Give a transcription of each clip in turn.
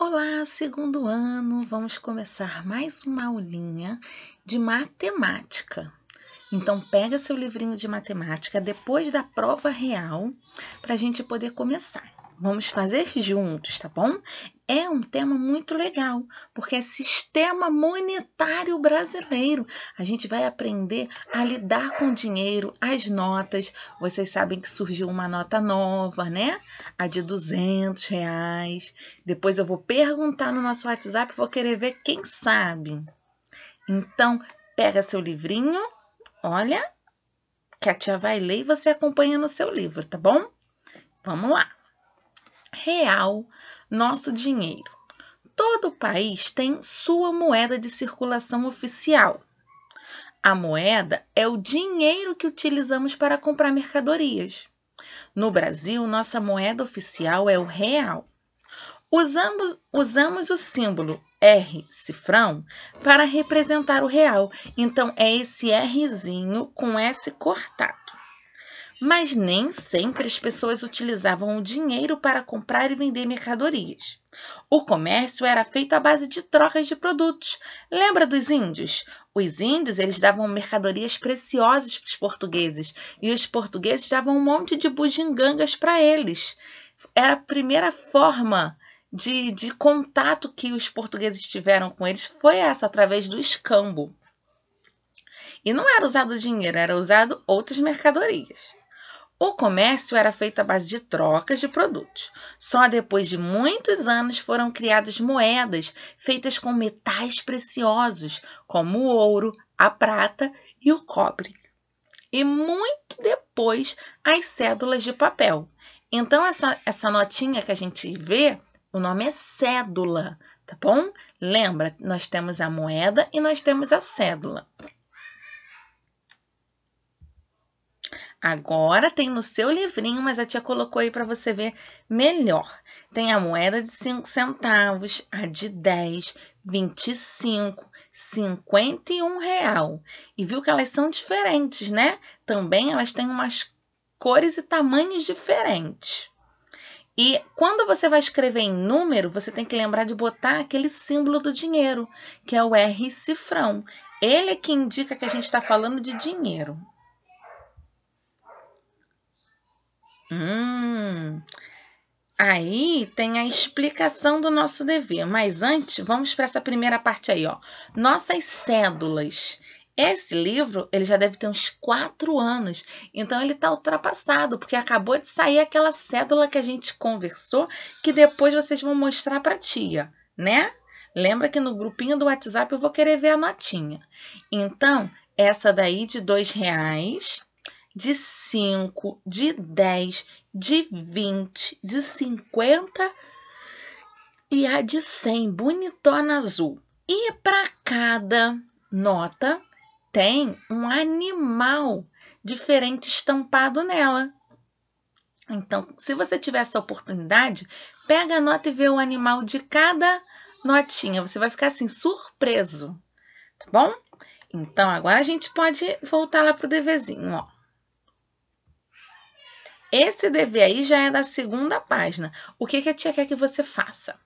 Olá, segundo ano, vamos começar mais uma aulinha de matemática. Então, pega seu livrinho de matemática depois da prova real para a gente poder começar. Vamos fazer juntos, tá bom? É um tema muito legal, porque é sistema monetário brasileiro. A gente vai aprender a lidar com o dinheiro, as notas. Vocês sabem que surgiu uma nota nova, né? A de 200 reais. Depois eu vou perguntar no nosso WhatsApp, vou querer ver quem sabe. Então, pega seu livrinho, olha, que a tia vai ler e você acompanha no seu livro, tá bom? Vamos lá! real nosso dinheiro. Todo país tem sua moeda de circulação oficial. A moeda é o dinheiro que utilizamos para comprar mercadorias. No Brasil, nossa moeda oficial é o real. Usamos, usamos o símbolo R, cifrão, para representar o real. Então, é esse Rzinho com S cortado. Mas nem sempre as pessoas utilizavam o dinheiro para comprar e vender mercadorias. O comércio era feito à base de trocas de produtos. Lembra dos índios? Os índios eles davam mercadorias preciosas para os portugueses e os portugueses davam um monte de bugigangas para eles. Era a primeira forma de, de contato que os portugueses tiveram com eles foi essa, através do escambo. E não era usado dinheiro, era usado outras mercadorias. O comércio era feito à base de trocas de produtos. Só depois de muitos anos foram criadas moedas feitas com metais preciosos, como o ouro, a prata e o cobre. E muito depois, as cédulas de papel. Então, essa, essa notinha que a gente vê, o nome é cédula, tá bom? Lembra, nós temos a moeda e nós temos a cédula. Agora tem no seu livrinho, mas a tia colocou aí para você ver melhor. Tem a moeda de 5 centavos, a de 10, 25, 51 real. E viu que elas são diferentes, né? Também elas têm umas cores e tamanhos diferentes. E quando você vai escrever em número, você tem que lembrar de botar aquele símbolo do dinheiro, que é o R cifrão. Ele é que indica que a gente está falando de dinheiro. Hum. Aí tem a explicação do nosso dever, mas antes vamos para essa primeira parte aí, ó. Nossas cédulas. Esse livro ele já deve ter uns quatro anos, então ele está ultrapassado porque acabou de sair aquela cédula que a gente conversou que depois vocês vão mostrar para tia, né? Lembra que no grupinho do WhatsApp eu vou querer ver a notinha. Então essa daí de dois reais de 5, de 10, de 20, de 50 e a de 100, bonitona azul. E para cada nota tem um animal diferente estampado nela. Então, se você tiver essa oportunidade, pega a nota e vê o animal de cada notinha. Você vai ficar assim surpreso, tá bom? Então, agora a gente pode voltar lá pro devezinho, ó. Esse dever aí já é da segunda página. O que, que a tia quer que você faça?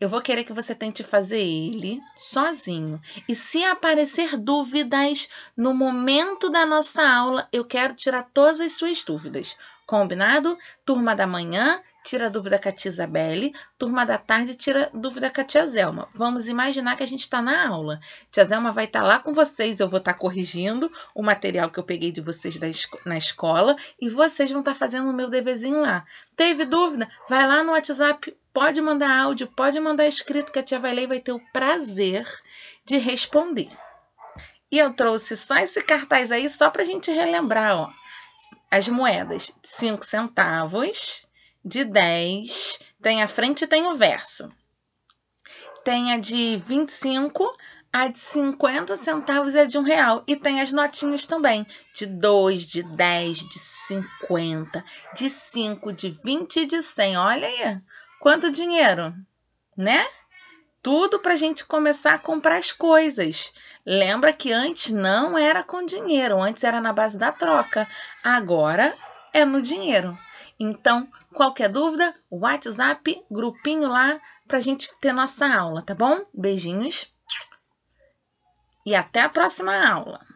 Eu vou querer que você tente fazer ele sozinho. E se aparecer dúvidas no momento da nossa aula, eu quero tirar todas as suas dúvidas. Combinado? Turma da manhã, tira dúvida com a tia Isabelle, turma da tarde tira dúvida com a tia Zelma. Vamos imaginar que a gente está na aula. Tia Zelma vai estar tá lá com vocês, eu vou estar tá corrigindo o material que eu peguei de vocês da, na escola e vocês vão estar tá fazendo o meu deverzinho lá. Teve dúvida? Vai lá no WhatsApp, pode mandar áudio, pode mandar escrito que a tia e vai ter o prazer de responder. E eu trouxe só esse cartaz aí só para a gente relembrar, ó. As moedas, 5 centavos, de 10, tem a frente e tem o verso. Tem a de 25, a de 50 centavos e é a de 1 real. E tem as notinhas também, de 2, de 10, de 50, de 5, de 20 e de 100. Olha aí, quanto dinheiro, né? Tudo para a gente começar a comprar as coisas. Lembra que antes não era com dinheiro, antes era na base da troca. Agora é no dinheiro. Então, qualquer dúvida, WhatsApp, grupinho lá para gente ter nossa aula, tá bom? Beijinhos e até a próxima aula!